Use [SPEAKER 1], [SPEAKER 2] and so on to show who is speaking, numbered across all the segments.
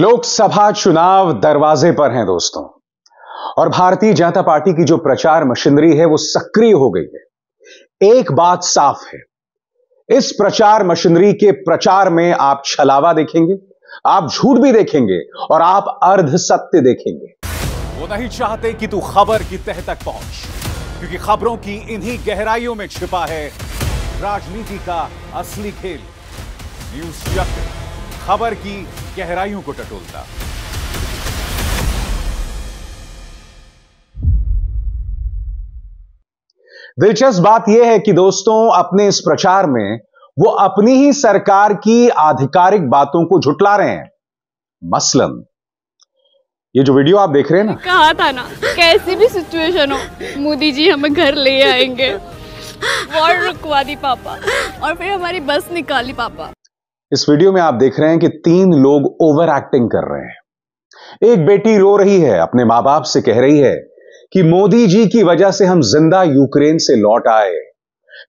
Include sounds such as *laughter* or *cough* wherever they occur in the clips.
[SPEAKER 1] लोकसभा चुनाव दरवाजे पर हैं दोस्तों और भारतीय जनता पार्टी की जो प्रचार मशीनरी है वो सक्रिय हो गई है एक बात साफ है इस प्रचार मशीनरी के प्रचार में आप छलावा देखेंगे आप झूठ भी देखेंगे और आप अर्ध सत्य देखेंगे वो नहीं चाहते कि तू खबर की तह तक पहुंच क्योंकि खबरों की इन्हीं गहराइयों में छिपा है राजनीति का असली खेल न्यूज चक्र खबर की गहराइयों को टटोलता दिलचस्प बात यह है कि दोस्तों अपने इस प्रचार में वो अपनी ही सरकार की आधिकारिक बातों को झुटला रहे हैं मसलन ये जो वीडियो आप देख रहे हैं ना कहा था ना कैसी भी सिचुएशन हो मोदी जी हमें घर ले आएंगे और *laughs* रुकवा दी पापा और फिर हमारी बस निकाली पापा इस वीडियो में आप देख रहे हैं कि तीन लोग ओवर एक्टिंग कर रहे हैं एक बेटी रो रही है अपने मां बाप से कह रही है कि मोदी जी की वजह से हम जिंदा यूक्रेन से लौट आए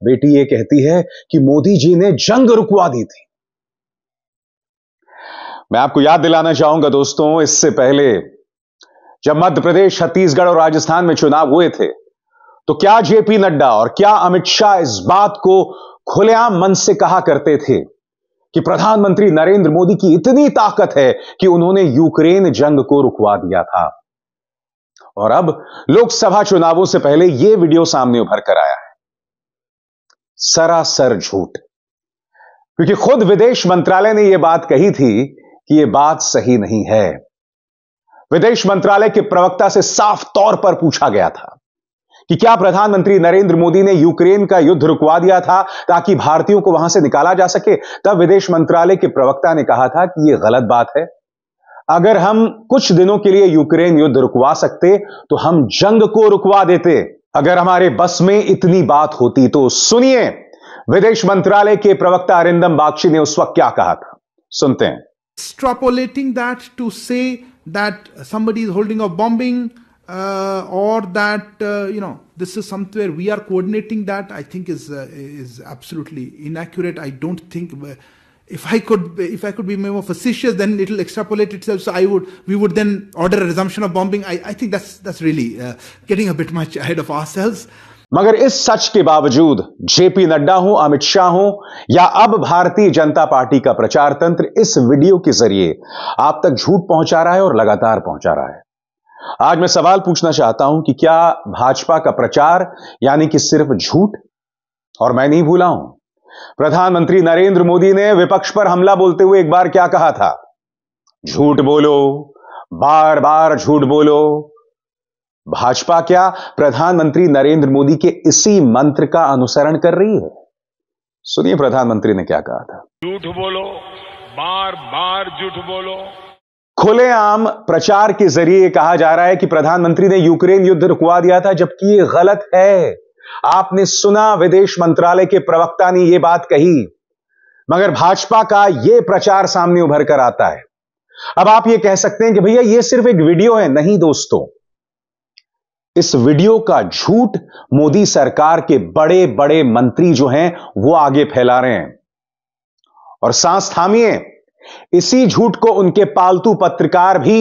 [SPEAKER 1] बेटी ये कहती है कि मोदी जी ने जंग रुकवा दी थी मैं आपको याद दिलाना चाहूंगा दोस्तों इससे पहले जब मध्य प्रदेश छत्तीसगढ़ और राजस्थान में चुनाव हुए थे तो क्या जेपी नड्डा और क्या अमित शाह इस बात को खुलेआम मन से कहा करते थे कि प्रधानमंत्री नरेंद्र मोदी की इतनी ताकत है कि उन्होंने यूक्रेन जंग को रुकवा दिया था और अब लोकसभा चुनावों से पहले यह वीडियो सामने उभर कर आया है सरासर झूठ क्योंकि खुद विदेश मंत्रालय ने यह बात कही थी कि यह बात सही नहीं है विदेश मंत्रालय के प्रवक्ता से साफ तौर पर पूछा गया था कि क्या प्रधानमंत्री नरेंद्र मोदी ने यूक्रेन का युद्ध रुकवा दिया था ताकि भारतीयों को वहां से निकाला जा सके तब विदेश मंत्रालय के प्रवक्ता ने कहा था कि यह गलत बात है अगर हम कुछ दिनों के लिए यूक्रेन युद्ध रुकवा सकते तो हम जंग को रुकवा देते अगर हमारे बस में इतनी बात होती तो सुनिए विदेश मंत्रालय के प्रवक्ता अरिंदम बागची ने उस वक्त क्या कहा था सुनते हैं extrapolating दैट टू से that somebody is holding of bombing uh, or that uh, you know this is somewhere we are coordinating that i think is uh, is absolutely inaccurate i don't think uh, if i could if i could be more facetious then it'll extrapolate itself so i would we would then order a resumption of bombing i, I think that's that's really uh, getting a bit much ahead of ourselves मगर इस सच के बावजूद JP Nadda हो अमित शाह हो या अब भारतीय जनता पार्टी का प्रचार तंत्र इस वीडियो के जरिए आप तक झूठ पहुंचा रहा है और लगातार पहुंचा रहा है आज मैं सवाल पूछना चाहता हूं कि क्या भाजपा का प्रचार यानी कि सिर्फ झूठ और मैं नहीं भूला हूं प्रधानमंत्री नरेंद्र मोदी ने विपक्ष पर हमला बोलते हुए एक बार क्या कहा था झूठ बोलो बार बार झूठ बोलो भाजपा क्या प्रधानमंत्री नरेंद्र मोदी के इसी मंत्र का अनुसरण कर रही है सुनिए प्रधानमंत्री ने क्या कहा था झूठ बोलो बार बार झूठ बोलो खुलेआम प्रचार के जरिए कहा जा रहा है कि प्रधानमंत्री ने यूक्रेन युद्ध रुकवा दिया था जबकि यह गलत है आपने सुना विदेश मंत्रालय के प्रवक्ता ने यह बात कही मगर भाजपा का यह प्रचार सामने उभर कर आता है अब आप यह कह सकते हैं कि भैया यह सिर्फ एक वीडियो है नहीं दोस्तों इस वीडियो का झूठ मोदी सरकार के बड़े बड़े मंत्री जो हैं वो आगे फैला रहे हैं और सांस थामिए इसी झूठ को उनके पालतू पत्रकार भी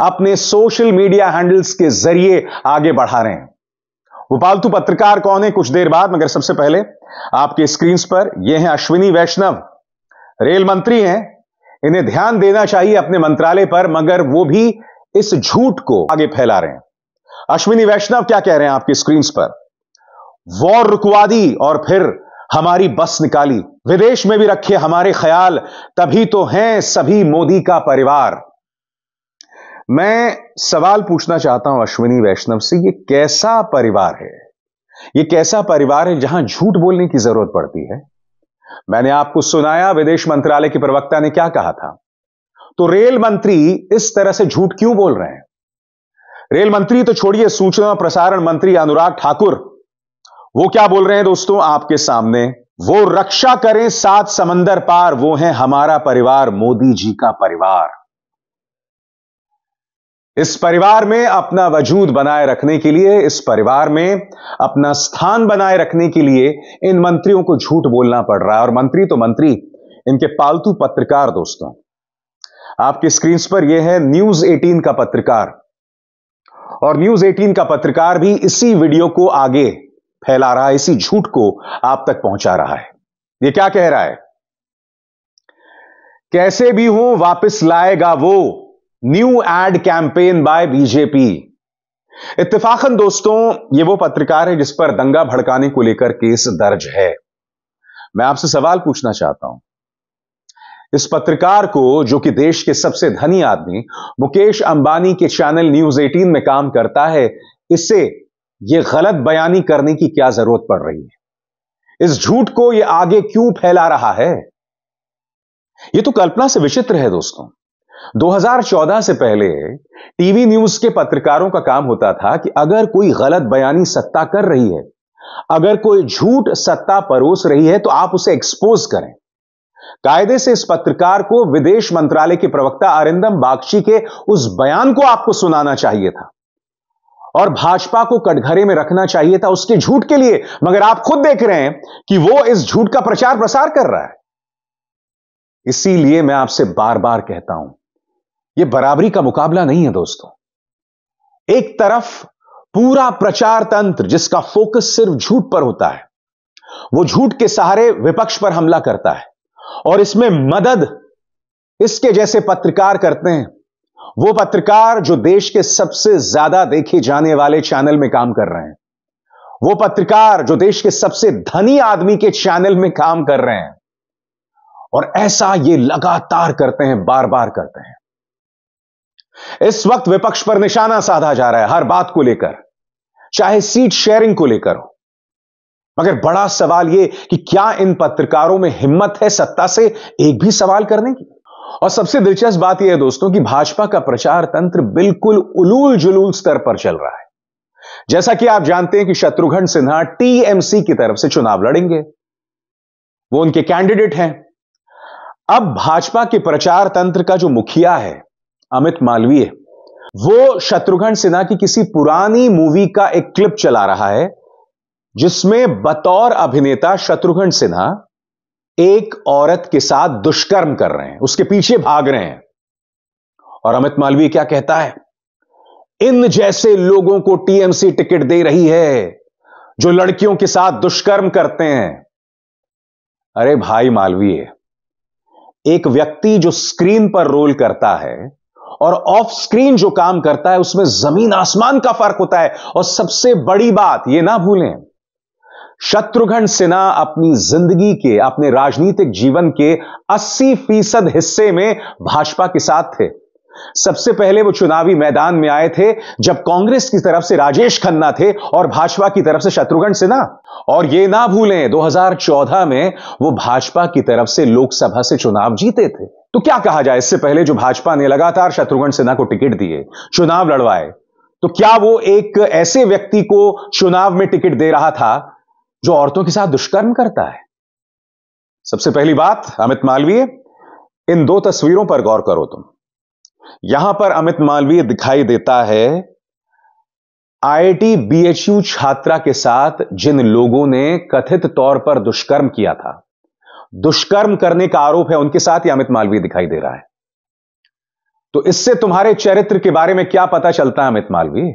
[SPEAKER 1] अपने सोशल मीडिया हैंडल्स के जरिए आगे बढ़ा रहे हैं वो पालतू पत्रकार कौन है कुछ देर बाद मगर सबसे पहले आपके स्क्रीन पर यह हैं अश्विनी वैष्णव रेल मंत्री हैं इन्हें ध्यान देना चाहिए अपने मंत्रालय पर मगर वो भी इस झूठ को आगे फैला रहे हैं अश्विनी वैष्णव क्या कह रहे हैं आपके स्क्रीन पर वॉर रुकवा दी और फिर हमारी बस निकाली विदेश में भी रखे हमारे ख्याल तभी तो हैं सभी मोदी का परिवार मैं सवाल पूछना चाहता हूं अश्विनी वैष्णव से ये कैसा परिवार है ये कैसा परिवार है जहां झूठ बोलने की जरूरत पड़ती है मैंने आपको सुनाया विदेश मंत्रालय के प्रवक्ता ने क्या कहा था तो रेल मंत्री इस तरह से झूठ क्यों बोल रहे हैं रेल मंत्री तो छोड़िए सूचना और प्रसारण मंत्री अनुराग ठाकुर वो क्या बोल रहे हैं दोस्तों आपके सामने वो रक्षा करें सात समंदर पार वो है हमारा परिवार मोदी जी का परिवार इस परिवार में अपना वजूद बनाए रखने के लिए इस परिवार में अपना स्थान बनाए रखने के लिए इन मंत्रियों को झूठ बोलना पड़ रहा है और मंत्री तो मंत्री इनके पालतू पत्रकार दोस्तों आपके स्क्रीन पर यह है न्यूज 18 का पत्रकार और न्यूज 18 का पत्रकार भी इसी वीडियो को आगे फैला रहा है इसी झूठ को आप तक पहुंचा रहा है ये क्या कह रहा है कैसे भी हो वापस लाएगा वो new ad campaign by BJP इतफाकन दोस्तों ये वो पत्रकार है जिस पर दंगा भड़काने को लेकर केस दर्ज है मैं आपसे सवाल पूछना चाहता हूं इस पत्रकार को जो कि देश के सबसे धनी आदमी मुकेश अंबानी के चैनल न्यूज 18 में काम करता है इससे यह गलत बयानी करने की क्या जरूरत पड़ रही है इस झूठ को यह आगे क्यों फैला रहा है यह तो कल्पना से विचित्र है दोस्तों 2014 से पहले टीवी न्यूज के पत्रकारों का काम होता था कि अगर कोई गलत बयानी सत्ता कर रही है अगर कोई झूठ सत्ता परोस रही है तो आप उसे एक्सपोज करें कायदे से इस पत्रकार को विदेश मंत्रालय के प्रवक्ता अरिंदम बागची के उस बयान को आपको सुनाना चाहिए था और भाजपा को कटघरे में रखना चाहिए था उसके झूठ के लिए मगर आप खुद देख रहे हैं कि वो इस झूठ का प्रचार प्रसार कर रहा है इसीलिए मैं आपसे बार बार कहता हूं यह बराबरी का मुकाबला नहीं है दोस्तों एक तरफ पूरा प्रचार तंत्र जिसका फोकस सिर्फ झूठ पर होता है वो झूठ के सहारे विपक्ष पर हमला करता है और इसमें मदद इसके जैसे पत्रकार करते हैं वो पत्रकार जो देश के सबसे ज्यादा देखे जाने वाले चैनल में काम कर रहे हैं वो पत्रकार जो देश के सबसे धनी आदमी के चैनल में काम कर रहे हैं और ऐसा ये लगातार करते हैं बार बार करते हैं इस वक्त विपक्ष पर निशाना साधा जा रहा है हर बात को लेकर चाहे सीट शेयरिंग को लेकर हो मगर बड़ा सवाल यह कि क्या इन पत्रकारों में हिम्मत है सत्ता से एक भी सवाल करने की और सबसे दिलचस्प बात यह है दोस्तों कि भाजपा का प्रचार तंत्र बिल्कुल उलूल जुलूल स्तर पर चल रहा है जैसा कि आप जानते हैं कि शत्रुघ्न सिन्हा टीएमसी की तरफ से चुनाव लड़ेंगे वो उनके कैंडिडेट हैं अब भाजपा के प्रचार तंत्र का जो मुखिया है अमित मालवीय वो शत्रुघ्न सिन्हा की किसी पुरानी मूवी का एक क्लिप चला रहा है जिसमें बतौर अभिनेता शत्रुघ्न सिन्हा एक औरत के साथ दुष्कर्म कर रहे हैं उसके पीछे भाग रहे हैं और अमित मालवीय क्या कहता है इन जैसे लोगों को टीएमसी टिकट दे रही है जो लड़कियों के साथ दुष्कर्म करते हैं अरे भाई मालवीय एक व्यक्ति जो स्क्रीन पर रोल करता है और ऑफ स्क्रीन जो काम करता है उसमें जमीन आसमान का फर्क होता है और सबसे बड़ी बात यह ना भूलें शत्रुघ्न सिन्हा अपनी जिंदगी के अपने राजनीतिक जीवन के 80 फीसद हिस्से में भाजपा के साथ थे सबसे पहले वो चुनावी मैदान में आए थे जब कांग्रेस की तरफ से राजेश खन्ना थे और भाजपा की तरफ से शत्रुघ्न सिन्हा और ये ना भूलें 2014 में वो भाजपा की तरफ से लोकसभा से चुनाव जीते थे तो क्या कहा जाए इससे पहले जो भाजपा ने लगातार शत्रुघ्न सिन्हा को टिकट दिए चुनाव लड़वाए तो क्या वो एक ऐसे व्यक्ति को चुनाव में टिकट दे रहा था जो औरतों के साथ दुष्कर्म करता है सबसे पहली बात अमित मालवीय इन दो तस्वीरों पर गौर करो तुम यहां पर अमित मालवीय दिखाई देता है आईआईटी बीएचयू छात्रा के साथ जिन लोगों ने कथित तौर पर दुष्कर्म किया था दुष्कर्म करने का आरोप है उनके साथ ही अमित मालवीय दिखाई दे रहा है तो इससे तुम्हारे चरित्र के बारे में क्या पता चलता है अमित मालवीय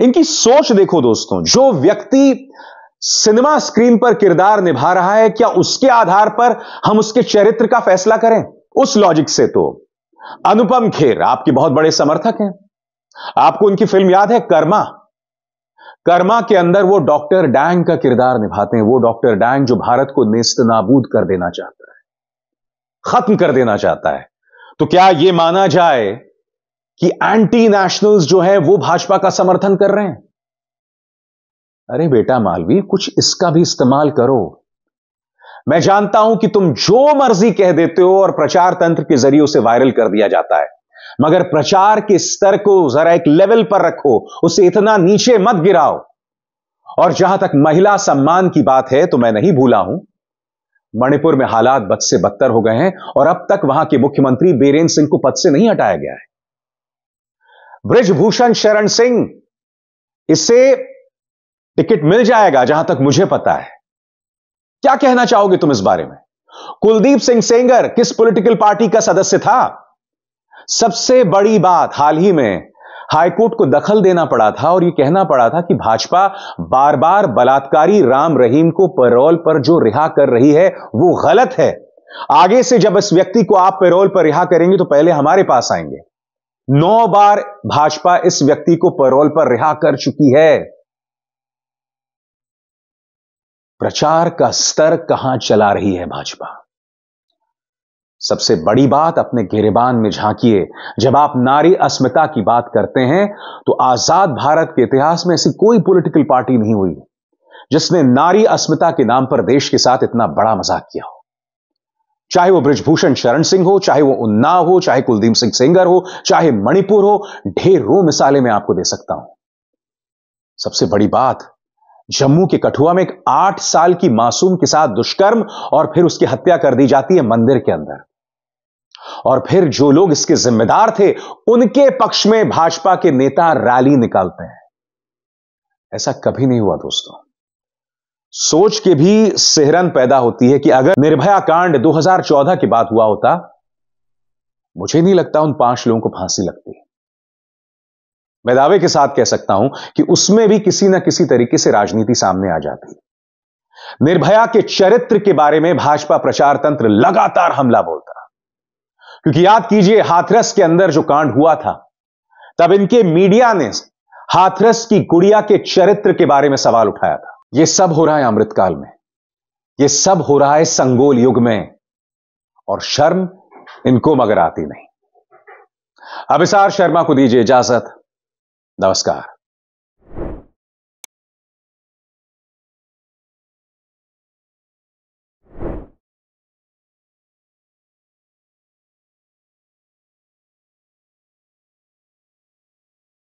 [SPEAKER 1] इनकी सोच देखो दोस्तों जो व्यक्ति सिनेमा स्क्रीन पर किरदार निभा रहा है क्या उसके आधार पर हम उसके चरित्र का फैसला करें उस लॉजिक से तो अनुपम खेर आपके बहुत बड़े समर्थक हैं आपको उनकी फिल्म याद है कर्मा कर्मा के अंदर वो डॉक्टर डैंग का किरदार निभाते हैं वो डॉक्टर डैंग जो भारत को नेस्त नाबूद कर देना चाहता है खत्म कर देना चाहता है तो क्या यह माना जाए कि एंटी नेशनल्स जो है वो भाजपा का समर्थन कर रहे हैं अरे बेटा मालवी कुछ इसका भी इस्तेमाल करो मैं जानता हूं कि तुम जो मर्जी कह देते हो और प्रचार तंत्र के जरिए उसे वायरल कर दिया जाता है मगर प्रचार के स्तर को जरा एक लेवल पर रखो उसे इतना नीचे मत गिराओ और जहां तक महिला सम्मान की बात है तो मैं नहीं भूला हूं मणिपुर में हालात बद से बदतर हो गए हैं और अब तक वहां के मुख्यमंत्री बीरेन्द्र सिंह को पद से नहीं हटाया गया है ब्रजभूषण शरण सिंह इससे टिकट मिल जाएगा जहां तक मुझे पता है क्या कहना चाहोगे तुम इस बारे में कुलदीप सिंह सेंगर किस पॉलिटिकल पार्टी का सदस्य था सबसे बड़ी बात हाल ही में हाईकोर्ट को दखल देना पड़ा था और यह कहना पड़ा था कि भाजपा बार बार बलात्कारी राम रहीम को पेरोल पर जो रिहा कर रही है वो गलत है आगे से जब इस व्यक्ति को आप पेरोल पर रिहा करेंगे तो पहले हमारे पास आएंगे नौ बार भाजपा इस व्यक्ति को पैरोल पर रिहा कर चुकी है प्रचार का स्तर कहां चला रही है भाजपा सबसे बड़ी बात अपने गिरेबान में झांकिए जब आप नारी अस्मिता की बात करते हैं तो आजाद भारत के इतिहास में ऐसी कोई पॉलिटिकल पार्टी नहीं हुई जिसने नारी अस्मिता के नाम पर देश के साथ इतना बड़ा मजाक किया हो चाहे वो ब्रजभूषण शरण सिंह हो चाहे वो उन्नाव हो चाहे कुलदीप सिंह सेंगर हो चाहे मणिपुर हो ढेरों मिसालें मैं आपको दे सकता हूं सबसे बड़ी बात जम्मू के कठुआ में एक आठ साल की मासूम के साथ दुष्कर्म और फिर उसकी हत्या कर दी जाती है मंदिर के अंदर और फिर जो लोग इसके जिम्मेदार थे उनके पक्ष में भाजपा के नेता रैली निकालते हैं ऐसा कभी नहीं हुआ दोस्तों सोच के भी सेहरन पैदा होती है कि अगर निर्भया कांड 2014 के बाद हुआ होता मुझे नहीं लगता उन पांच लोगों को फांसी लगती है मैं दावे के साथ कह सकता हूं कि उसमें भी किसी ना किसी तरीके से राजनीति सामने आ जाती निर्भया के चरित्र के बारे में भाजपा प्रचार तंत्र लगातार हमला बोलता क्योंकि याद कीजिए हाथरस के अंदर जो कांड हुआ था तब इनके मीडिया ने हाथरस की गुड़िया के चरित्र के बारे में सवाल उठाया था ये सब हो रहा है अमृतकाल में ये सब हो रहा है संगोल युग में और शर्म इनको मगर आती नहीं अभिसार शर्मा को दीजिए इजाजत नमस्कार